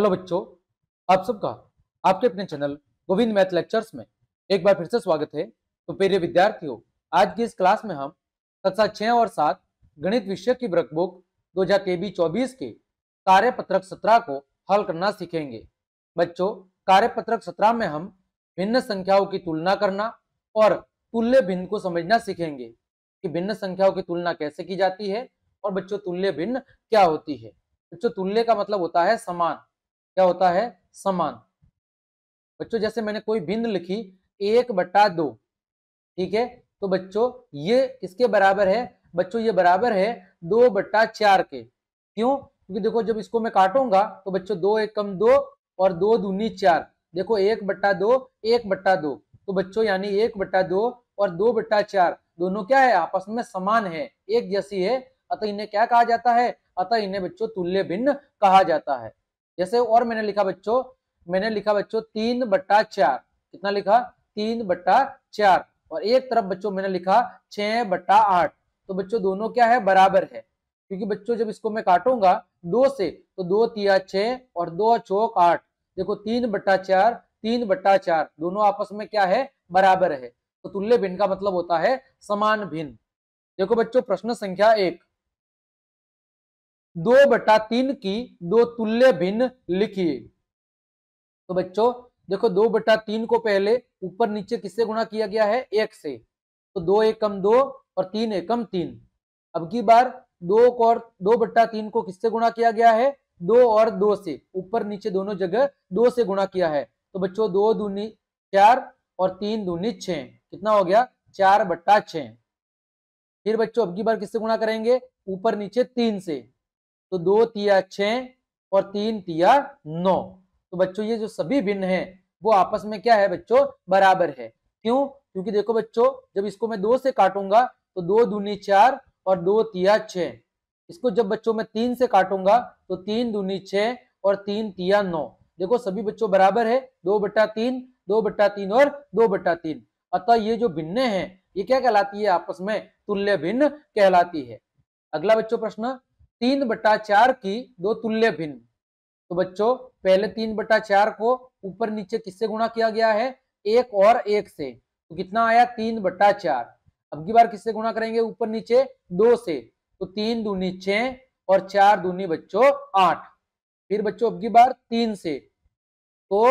hello बच्चों आप सबका आपके अपने चैनल गोविंद मैथ लेक्चर्स में एक बार फिर से स्वागत है तो प्रिय विद्यार्थियों आज की इस क्लास में हम कक्षा छः और सात गणित विषय की वर्कबुक दो हजार तेबी चौबीस के कार्य पत्रक सत्रह को हल करना सीखेंगे बच्चों कार्य पत्रक सत्रह में हम भिन्न संख्याओं की तुलना करना और तुल्य भिन्न को समझना सीखेंगे कि भिन्न संख्याओं की तुलना कैसे की जाती है और बच्चों तुल्य भिन्न क्या होती है बच्चों तुल्य का मतलब होता है समान क्या होता है समान बच्चों जैसे मैंने कोई बिंद लिखी एक बट्टा दो ठीक है तो बच्चों ये किसके बराबर है बच्चों ये बराबर है दो बट्टा चार के क्यों क्योंकि देखो जब इसको मैं काटूंगा तो बच्चों दो एक कम दो और दो दूनी चार देखो एक बट्टा दो एक बट्टा दो तो बच्चों यानी एक बट्टा दो और दो बट्टा चार दोनों क्या है आपस में समान है एक जैसी है अतः इन्हें क्या कहा जाता है अतः इन्हें बच्चों तुल्य भिन्न कहा जाता है जैसे और मैंने लिखा बच्चों मैंने लिखा बच्चों तीन बट्टा चार कितना लिखा तीन बट्टा चार और एक तरफ बच्चों मैंने लिखा छह बट्टा आठ तो बच्चों दोनों क्या है बराबर है क्योंकि बच्चों जब इसको मैं काटूंगा दो से तो दो तिया छह और दो चौक आठ देखो तीन बट्टा चार तीन बट्टा चार दोनों आपस में क्या है बराबर है तो तुल्य भिन्न का मतलब होता है समान भिन्न देखो बच्चों प्रश्न संख्या एक दो बटा तीन की दो तुल्य भिन्न लिखिए तो बच्चों देखो दो बटा तीन को पहले ऊपर नीचे किससे गुणा किया गया है एक से तो दो एकम दो और तीन एकम तीन अब की बार दो और दो बट्टा तीन को किससे गुणा किया गया है दो और दो से ऊपर नीचे दोनों जगह दो से गुणा किया है तो बच्चों दो दूनी चार और तीन दूनी छ कितना हो गया चार बट्टा छ फिर बच्चों अब की बार किससे गुणा करेंगे ऊपर नीचे तीन से तो दो तिया छः और तीन तिया नौ तो बच्चों ये जो सभी भिन्न हैं वो आपस में क्या है बच्चों बराबर है क्यों क्योंकि देखो बच्चों जब इसको मैं दो से काटूंगा तो दो दूनी चार और दो तिया छः इसको जब बच्चों में तीन से काटूंगा तो तीन दूनी छह और तीन तिया नौ देखो सभी बच्चों बराबर है दो बट्टा तीन दो बट्टा तीन और दो बट्टा तीन अतः ये जो भिन्न है ये क्या कहलाती है आपस में तुल्य भिन्न कहलाती है अगला बच्चों प्रश्न तीन बटा चार की दो तुल्य भिन्न तो बच्चों पहले तीन बटा चार को ऊपर नीचे किससे गुणा किया गया है एक और एक से तो कितना आया तीन बटा चार अब की बार किससे गुणा करेंगे ऊपर नीचे दो से तो तीन दूनी छ और चार दूनी बच्चों आठ फिर बच्चों अब की बार तीन से तो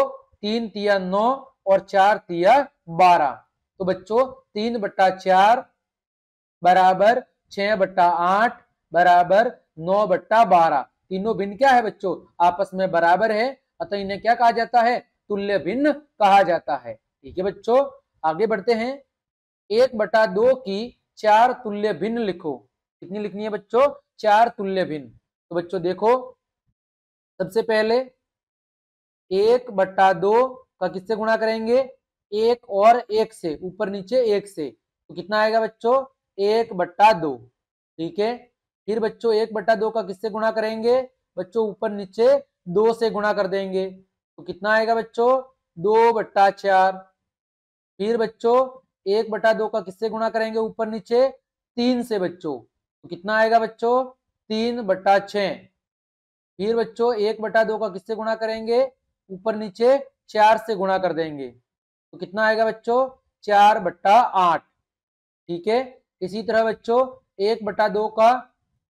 तीन तिया नौ और चार तिया बारह तो बच्चों तीन बट्टा चार बराबर छ बट्टा आठ बराबर नौ बट्टा बारह तीनों भिन्न क्या है बच्चों आपस में बराबर है अतः इन्हें क्या कहा जाता है तुल्य भिन्न कहा जाता है ठीक है बच्चों आगे बढ़ते हैं एक बटा दो की चार तुल्य भिन्न लिखो कितनी लिखनी है बच्चों चार तुल्य भिन्न तो बच्चों देखो सबसे पहले एक बट्टा दो का किससे गुणा करेंगे एक और एक से ऊपर नीचे एक से तो कितना आएगा बच्चों एक बट्टा दो ठीक है फिर बच्चों एक बट्टा दो का किससे गुणा करेंगे बच्चों ऊपर नीचे दो से गुणा कर देंगे तो कितना आएगा बच्चों दो बट्टा चार फिर बच्चों एक बटा दो का किससे गुणा करेंगे ऊपर नीचे तीन से बच्चों तो कितना आएगा बच्चों तीन बट्टा छ फिर बच्चों एक बटा दो का किससे गुणा करेंगे ऊपर नीचे चार से गुणा कर देंगे तो कितना आएगा बच्चों चार बट्टा आठ ठीक है इसी तरह बच्चों एक बटा दो का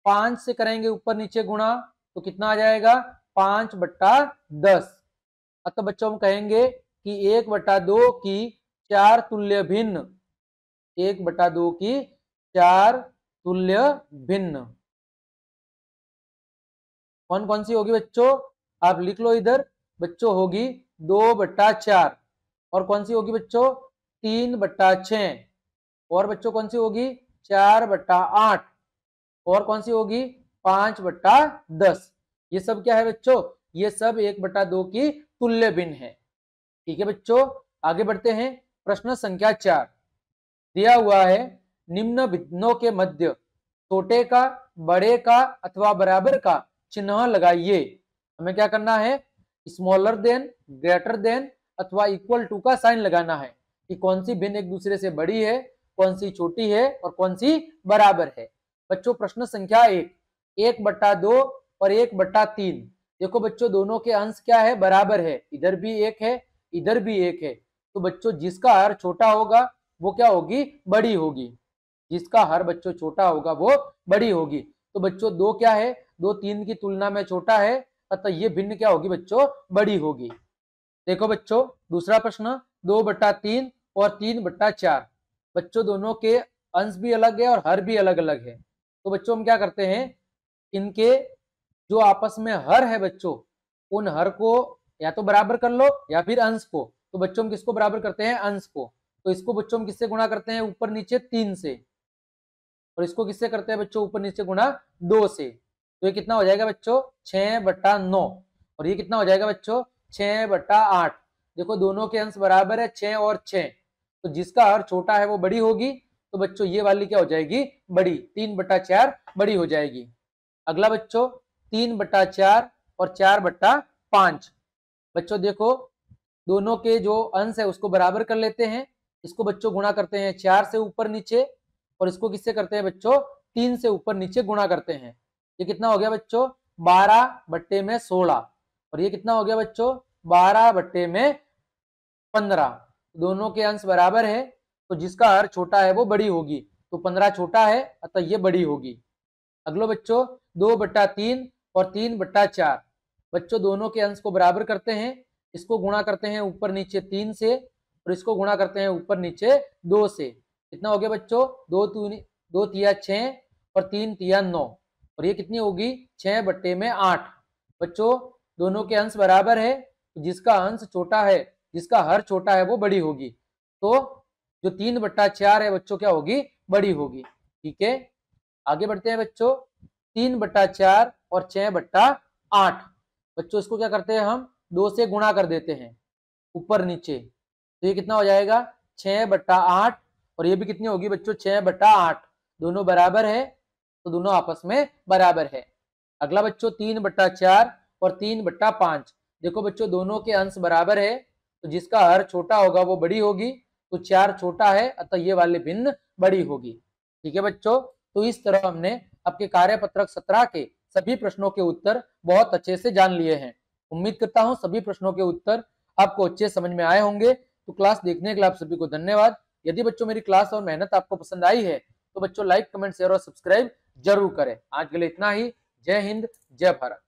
पांच से करेंगे ऊपर नीचे गुणा तो कितना आ जाएगा पांच बट्टा दस अतः तो बच्चों हम कहेंगे कि एक बटा दो की चार तुल्य भिन्न एक बटा दो की चार तुल्य भिन्न कौन कौन सी होगी बच्चों आप लिख लो इधर बच्चों होगी दो बट्टा चार और कौन सी होगी बच्चों तीन बट्टा छ और बच्चों कौन सी होगी चार बट्टा आठ और कौन सी होगी पांच बट्टा दस ये सब क्या है बच्चों ये सब एक बट्टा दो की तुल्य भिन्न है ठीक है बच्चों आगे बढ़ते हैं प्रश्न संख्या चार दिया हुआ है निम्न भिन्नों के मध्य छोटे का बड़े का अथवा बराबर का चिन्ह लगाइए हमें क्या करना है स्मॉलर देन ग्रेटर देन अथवा इक्वल टू का साइन लगाना है कि कौन सी भिन्न एक दूसरे से बड़ी है कौन सी छोटी है और कौन सी बराबर है बच्चों प्रश्न संख्या एक एक बट्टा दो और एक बट्टा तीन देखो बच्चों दोनों के अंश क्या है बराबर है इधर भी एक है इधर भी एक है तो बच्चों जिसका हर छोटा होगा वो क्या होगी बड़ी होगी जिसका हर बच्चों छोटा होगा वो बड़ी होगी तो बच्चों दो क्या है दो तीन की तुलना में छोटा है अतः ये भिन्न क्या होगी बच्चों बड़ी होगी देखो बच्चों दूसरा प्रश्न दो बट्टा तीन और तीन बट्टा चार बच्चों दोनों के अंश भी अलग है और हर भी अलग अलग है तो बच्चों हम क्या करते हैं इनके जो आपस में हर है बच्चों उन हर को या तो बराबर कर लो या फिर अंश को तो बच्चों हम किसको बराबर करते हैं अंश को तो इसको बच्चों हम किससे गुणा करते हैं ऊपर नीचे तीन से और इसको किससे करते हैं बच्चों ऊपर नीचे गुणा दो से तो ये कितना हो जाएगा बच्चों छह बट्टा नौ और ये कितना हो जाएगा बच्चों छह बट्टा आठ देखो दोनों के अंश बराबर है छ और छह तो जिसका हर छोटा है वो बड़ी होगी तो बच्चों ये वाली क्या हो जाएगी बड़ी तीन बटा चार बड़ी हो जाएगी अगला बच्चों तीन बटा चार और चार बट्टा पांच बच्चों देखो दोनों के जो अंश है उसको बराबर कर लेते हैं इसको बच्चों गुणा करते हैं चार से ऊपर नीचे और इसको किससे करते हैं बच्चों तीन से ऊपर नीचे गुणा करते हैं ये कितना हो गया बच्चों बारह बट्टे में सोलह और ये कितना हो गया बच्चों बारह बट्टे में पंद्रह दोनों के अंश बराबर है तो जिसका हर छोटा है वो बड़ी होगी तो पंद्रह छोटा है अतः ये बड़ी होगी अगलो बच्चों दो बट्टा तीन और तीन बट्टा चार बच्चों दोनों के अंश को बराबर करते हैं इसको गुणा करते हैं ऊपर नीचे तीन से और इसको गुणा करते हैं ऊपर नीचे दो से कितना हो गया बच्चों दो तीन दो तिया छ और तीन तिया नौ और ये कितनी होगी छह बट्टे में आठ बच्चों दोनों के अंश बराबर है तो जिसका अंश छोटा है जिसका हर छोटा है वो बड़ी होगी तो जो तीन बट्टा चार है बच्चों क्या होगी बड़ी होगी ठीक है आगे बढ़ते हैं बच्चों तीन बट्टा चार और छह बट्टा आठ बच्चों इसको क्या करते हैं हम दो से गुणा कर देते हैं ऊपर नीचे तो ये कितना हो जाएगा छह बट्टा आठ और ये भी कितनी होगी बच्चों छह बट्टा आठ दोनों बराबर है तो दोनों आपस में बराबर है अगला बच्चों तीन बट्टा चार और तीन बट्टा पांच देखो बच्चों दोनों के अंश बराबर है तो जिसका हर छोटा होगा वो बड़ी होगी तो चार छोटा है अतः ये वाले भिन्न बड़ी होगी ठीक है बच्चों तो इस तरह हमने आपके कार्यपत्रक सत्रह के सभी प्रश्नों के उत्तर बहुत अच्छे से जान लिए हैं उम्मीद करता हूँ सभी प्रश्नों के उत्तर आपको अच्छे समझ में आए होंगे तो क्लास देखने के लिए आप सभी को धन्यवाद यदि बच्चों मेरी क्लास और मेहनत आपको पसंद आई है तो बच्चों लाइक कमेंट शेयर और सब्सक्राइब जरूर करें आज के लिए इतना ही जय हिंद जय भारत